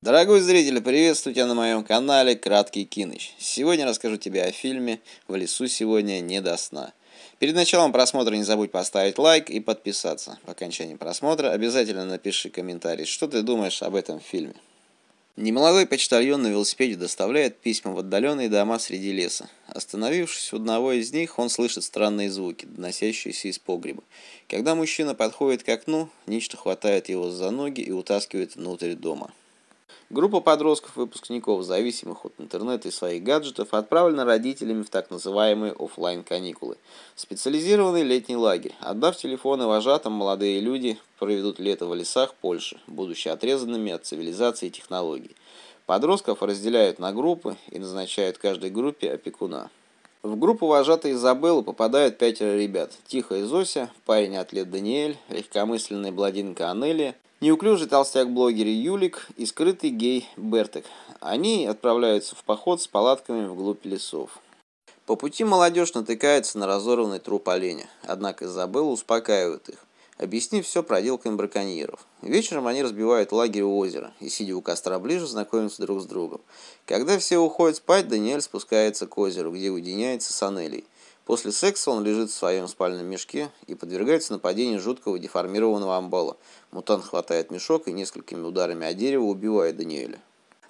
Дорогой зритель, приветствую тебя на моем канале Краткий Киныч. Сегодня расскажу тебе о фильме «В лесу сегодня не до сна». Перед началом просмотра не забудь поставить лайк и подписаться. По окончании просмотра обязательно напиши комментарий, что ты думаешь об этом фильме. Немолодой почтальон на велосипеде доставляет письма в отдаленные дома среди леса. Остановившись у одного из них, он слышит странные звуки, доносящиеся из погреба. Когда мужчина подходит к окну, нечто хватает его за ноги и утаскивает внутрь дома. Группа подростков-выпускников, зависимых от интернета и своих гаджетов, отправлена родителями в так называемые офлайн каникулы Специализированный летний лагерь. Отдав телефоны вожатым, молодые люди проведут лето в лесах Польши, будучи отрезанными от цивилизации и технологий. Подростков разделяют на группы и назначают каждой группе опекуна. В группу вожатой Изабеллы попадают пятеро ребят. Тихая Зося, парень-атлет Даниэль, легкомысленная бладинка Анелия, Неуклюжий толстяк-блогер Юлик и скрытый гей Бертек. Они отправляются в поход с палатками вглубь лесов. По пути молодежь натыкается на разорванный труп оленя, однако Изабелла успокаивает их, объяснив все проделками браконьеров. Вечером они разбивают лагерь у озера и, сидя у костра ближе, знакомятся друг с другом. Когда все уходят спать, Даниэль спускается к озеру, где уединяется с Анелей – После секса он лежит в своем спальном мешке и подвергается нападению жуткого деформированного амбала. Мутант хватает мешок и несколькими ударами о дерево убивает Даниэля.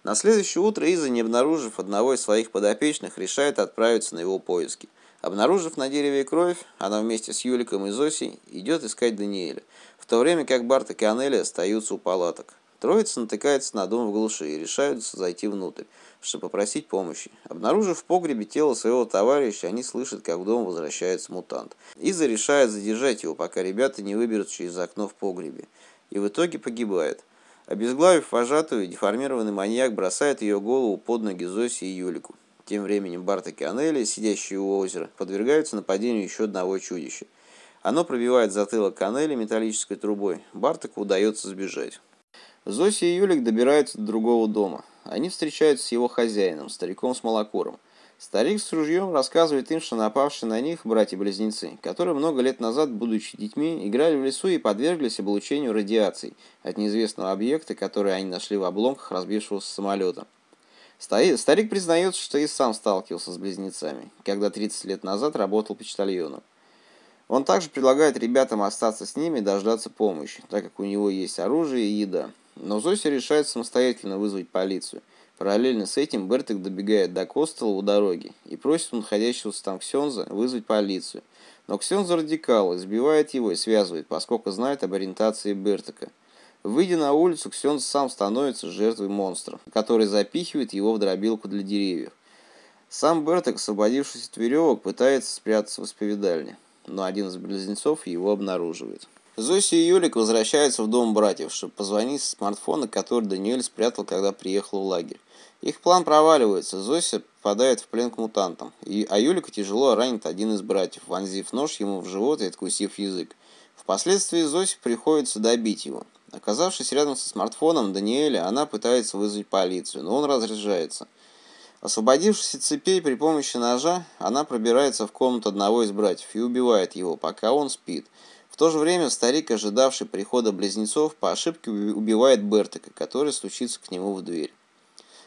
На следующее утро Иза, не обнаружив одного из своих подопечных, решает отправиться на его поиски. Обнаружив на дереве кровь, она вместе с Юликом и Зосей идет искать Даниэля, в то время как Барт и Кионелли остаются у палаток. Троица натыкается на дом в глуши и решают зайти внутрь, чтобы попросить помощи. Обнаружив в погребе тело своего товарища, они слышат, как в дом возвращается мутант. Иза решает задержать его, пока ребята не выберут через окно в погребе. И в итоге погибает. Обезглавив вожатую, деформированный маньяк бросает ее голову под ноги Зоси и Юлику. Тем временем и Кионелли, сидящие у озера, подвергаются нападению еще одного чудища. Оно пробивает затылок Канели металлической трубой. Бартаку удается сбежать. Зоси и Юлик добираются до другого дома. Они встречаются с его хозяином, стариком с молокуром. Старик с ружьем рассказывает им, что напавшие на них братья-близнецы, которые много лет назад, будучи детьми, играли в лесу и подверглись облучению радиации от неизвестного объекта, который они нашли в обломках разбившегося самолета. Старик признается, что и сам сталкивался с близнецами, когда 30 лет назад работал почтальоном. Он также предлагает ребятам остаться с ними и дождаться помощи, так как у него есть оружие и еда. Но Зося решает самостоятельно вызвать полицию. Параллельно с этим Бертик добегает до Костела у дороги и просит у находящегося там Ксенза вызвать полицию. Но Ксенза радикал избивает его и связывает, поскольку знает об ориентации Бертика. Выйдя на улицу, Ксенз сам становится жертвой монстра, который запихивает его в дробилку для деревьев. Сам Бертик, освободившись от веревок, пытается спрятаться в исповедальне, но один из близнецов его обнаруживает. Зося и Юлик возвращаются в дом братьев, чтобы позвонить с смартфона, который Даниэль спрятал, когда приехал в лагерь. Их план проваливается, Зося попадает в плен к мутантам, и, а Юлика тяжело ранит один из братьев, вонзив нож ему в живот и откусив язык. Впоследствии Зосе приходится добить его. Оказавшись рядом со смартфоном Даниэля, она пытается вызвать полицию, но он разряжается. Освободившись от цепей при помощи ножа, она пробирается в комнату одного из братьев и убивает его, пока он спит – то же время старик, ожидавший прихода близнецов, по ошибке убивает Бертика, который стучится к нему в дверь.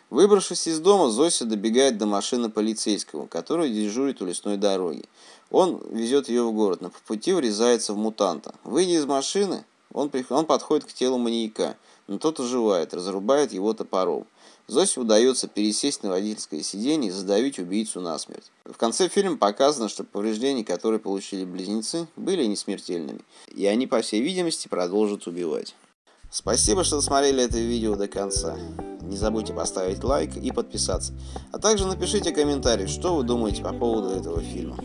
Выбравшись из дома, Зося добегает до машины полицейского, который дежурит у лесной дороги. Он везет ее в город, но по пути врезается в мутанта. Выйдя из машины, он, он подходит к телу маньяка, но тот оживает, разрубает его топором. Зосе удается пересесть на водительское сиденье и задавить убийцу насмерть. В конце фильма показано, что повреждения, которые получили близнецы, были несмертельными, и они, по всей видимости, продолжат убивать. Спасибо, что досмотрели это видео до конца. Не забудьте поставить лайк и подписаться. А также напишите комментарий, что вы думаете по поводу этого фильма.